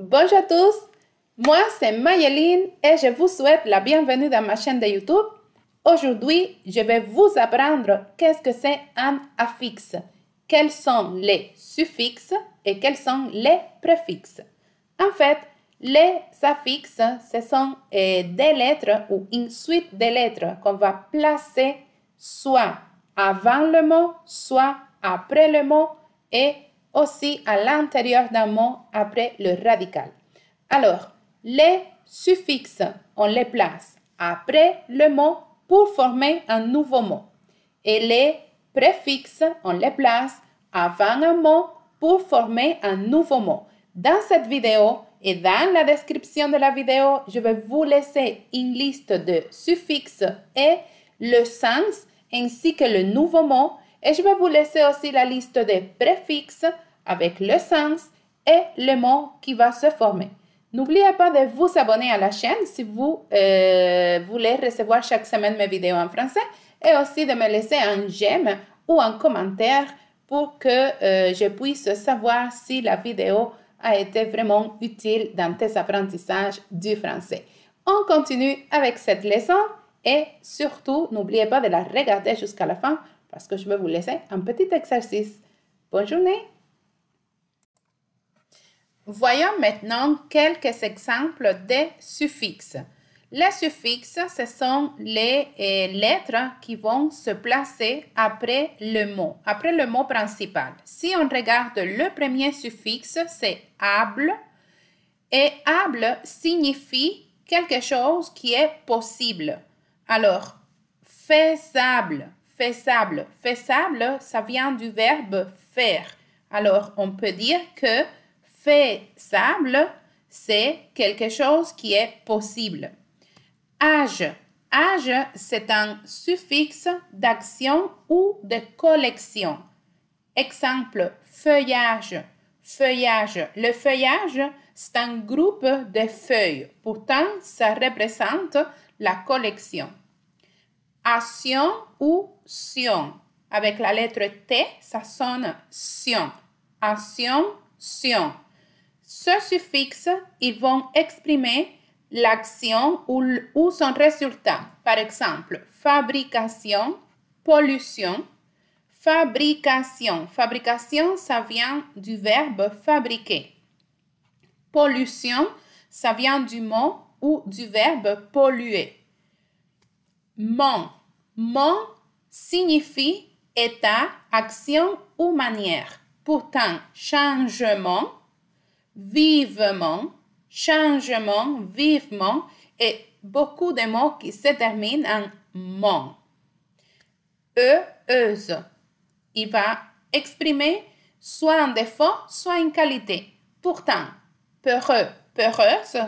Bonjour à tous, moi c'est Mayeline et je vous souhaite la bienvenue dans ma chaîne de YouTube. Aujourd'hui, je vais vous apprendre qu'est-ce que c'est un affixe, quels sont les suffixes et quels sont les préfixes. En fait, les affixes, ce sont euh, des lettres ou une suite de lettres qu'on va placer soit avant le mot, soit après le mot et aussi à l'intérieur d'un mot après le radical. Alors, les suffixes, on les place après le mot pour former un nouveau mot. Et les préfixes, on les place avant un mot pour former un nouveau mot. Dans cette vidéo et dans la description de la vidéo, je vais vous laisser une liste de suffixes et le sens ainsi que le nouveau mot. Et je vais vous laisser aussi la liste des préfixes avec le sens et le mot qui va se former. N'oubliez pas de vous abonner à la chaîne si vous euh, voulez recevoir chaque semaine mes vidéos en français et aussi de me laisser un j'aime ou un commentaire pour que euh, je puisse savoir si la vidéo a été vraiment utile dans tes apprentissages du français. On continue avec cette leçon et surtout, n'oubliez pas de la regarder jusqu'à la fin parce que je vais vous laisser un petit exercice. Bonne journée! Voyons maintenant quelques exemples des suffixes. Les suffixes, ce sont les lettres qui vont se placer après le mot, après le mot principal. Si on regarde le premier suffixe, c'est able. Et able signifie quelque chose qui est possible. Alors, faisable, faisable, faisable, ça vient du verbe faire. Alors, on peut dire que Faisable, c'est quelque chose qui est possible. Âge. Âge, c'est un suffixe d'action ou de collection. Exemple, feuillage. Feuillage. Le feuillage, c'est un groupe de feuilles. Pourtant, ça représente la collection. Action ou sion. Avec la lettre T, ça sonne sion. Action, sion. Ce suffixe, ils vont exprimer l'action ou, son résultat. Par exemple, fabrication, pollution, fabrication. Fabrication, ça vient du verbe fabriquer. Pollution, ça vient du mot ou du verbe polluer. Mon. Mon signifie état, action ou manière. Pourtant, changement vivement, changement, vivement et beaucoup de mots qui se terminent en mon. euse. Il va exprimer soit un défaut, soit une qualité. Pourtant, peureux, peureuse,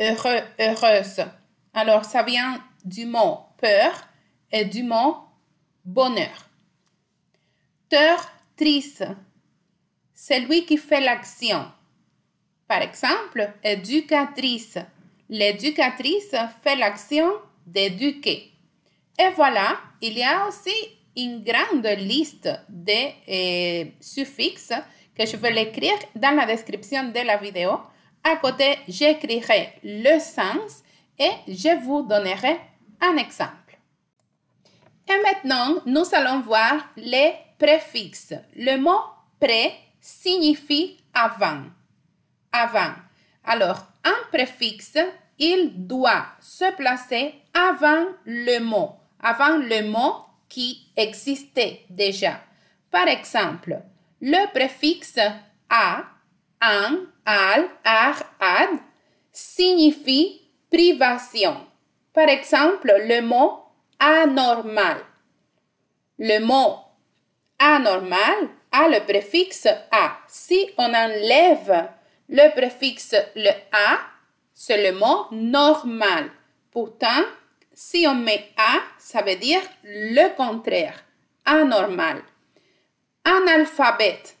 heureux, heureuse. Alors, ça vient du mot peur et du mot bonheur. Teur, triste. C'est lui qui fait l'action. Par exemple, éducatrice. L'éducatrice fait l'action d'éduquer. Et voilà, il y a aussi une grande liste de euh, suffixes que je vais l'écrire dans la description de la vidéo. À côté, j'écrirai le sens et je vous donnerai un exemple. Et maintenant, nous allons voir les préfixes. Le mot pré signifie avant avant. Alors, un préfixe, il doit se placer avant le mot, avant le mot qui existait déjà. Par exemple, le préfixe a, an, al, ar, ad signifie privation. Par exemple, le mot anormal. Le mot anormal a le préfixe a. Si on enlève le préfixe le A, c'est le mot normal. Pourtant, si on met A, ça veut dire le contraire, anormal. Analphabète,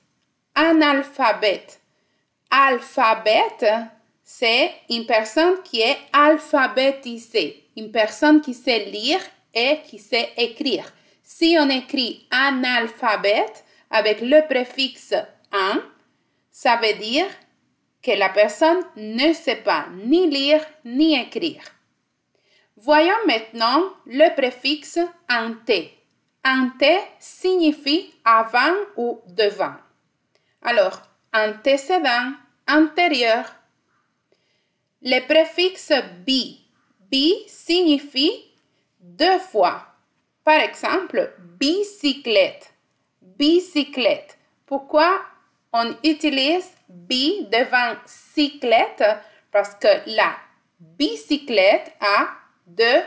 analphabète. Alphabète, c'est une personne qui est alphabétisée, une personne qui sait lire et qui sait écrire. Si on écrit analphabète avec le préfixe an, ça veut dire que la personne ne sait pas ni lire ni écrire. Voyons maintenant le préfixe ante. Ante signifie avant ou devant. Alors, antécédent, antérieur. Le préfixe bi. Bi signifie deux fois. Par exemple, bicyclette. Bicyclette. Pourquoi on utilise bi devant cyclette parce que la bicyclette a deux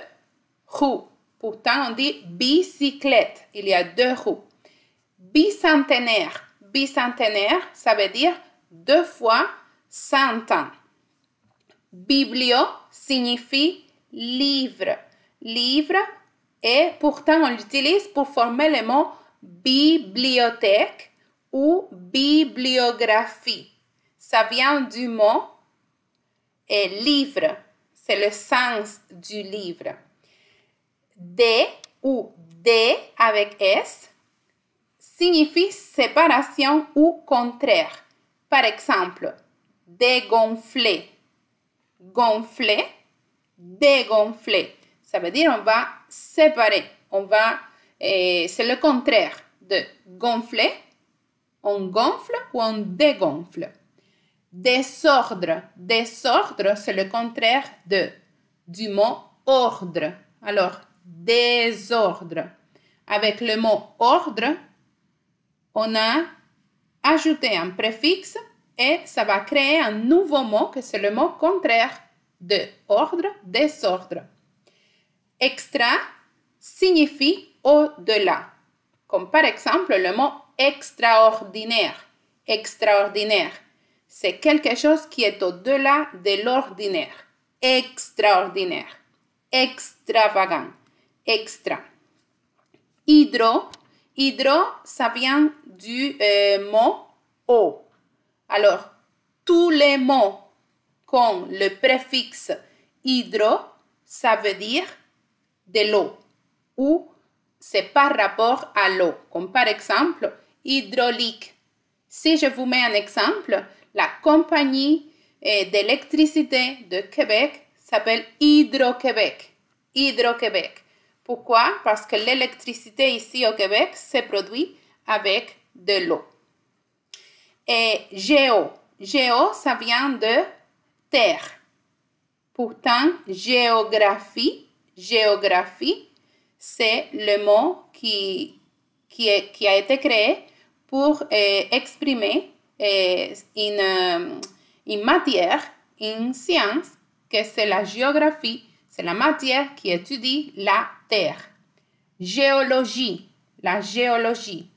roues. Pourtant, on dit bicyclette. Il y a deux roues. Bicentenaire. Bicentenaire, ça veut dire deux fois cent ans. Biblio signifie livre. Livre, et pourtant on l'utilise pour former le mot bibliothèque ou bibliographie. Ça vient du mot et livre. C'est le sens du livre. D ou D avec S signifie séparation ou contraire. Par exemple, dégonfler. Gonfler, dégonfler. Ça veut dire on va séparer. On va, et c'est le contraire de gonfler on gonfle ou on dégonfle. Désordre. Désordre, c'est le contraire de du mot ordre. Alors, désordre. Avec le mot ordre, on a ajouté un préfixe et ça va créer un nouveau mot que c'est le mot contraire de ordre, désordre. Extra signifie au-delà. Comme par exemple le mot extraordinaire. Extraordinaire. C'est quelque chose qui est au-delà de l'ordinaire. Extraordinaire. Extravagant. Extra. Hydro. Hydro, ça vient du euh, mot eau. Alors, tous les mots ont le préfixe hydro, ça veut dire de l'eau ou c'est par rapport à l'eau. Comme par exemple, hydraulique. Si je vous mets un exemple, la compagnie eh, d'électricité de Québec s'appelle Hydro-Québec. Hydro-Québec. Pourquoi? Parce que l'électricité ici au Québec se produit avec de l'eau. Et géo. Géo, ça vient de terre. Pourtant, géographie, géographie, c'est le mot qui, est, qui a été créé pour eh, exprimer eh, une, matière, une science, que c'est la géographie, c'est la matière qui étudie la Terre. Géologie, la géologie.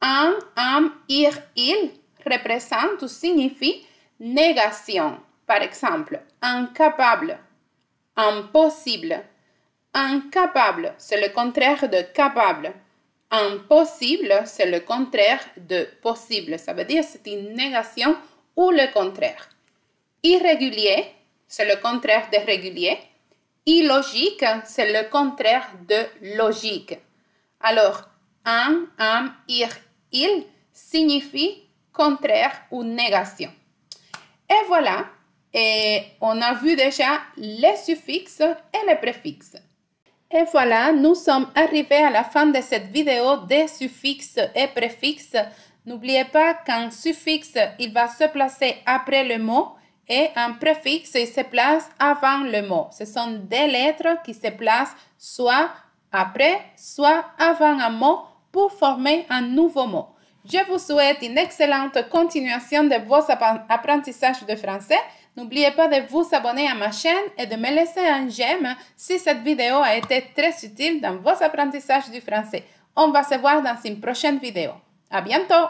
Un, un, ir, il représente ou signifie négation. Par exemple, incapable, impossible. Incapable, c'est le contraire de capable. Impossible, c'est le contraire de possible. Ça veut dire c'est une négation ou le contraire. Irrégulier, c'est le contraire de régulier. Illogique, c'est le contraire de logique. Alors, un, un, ir, il signifie contraire ou négation. Et voilà, et on a vu déjà les suffixes et les préfixes. Et voilà, nous sommes arrivés à la fin de cette vidéo des suffixes et préfixes. N'oubliez pas qu'un suffixe, il va se placer après le mot et un préfixe, il se place avant le mot. Ce sont des lettres qui se placent soit après, soit avant un mot pour former un nouveau mot. Je vous souhaite une excellente continuation de vos apprentissages de français. N'oubliez pas de vous abonner à ma chaîne et de me laisser un j'aime si cette vidéo a été très utile dans vos apprentissages du français. On va se voir dans une prochaine vidéo. À bientôt!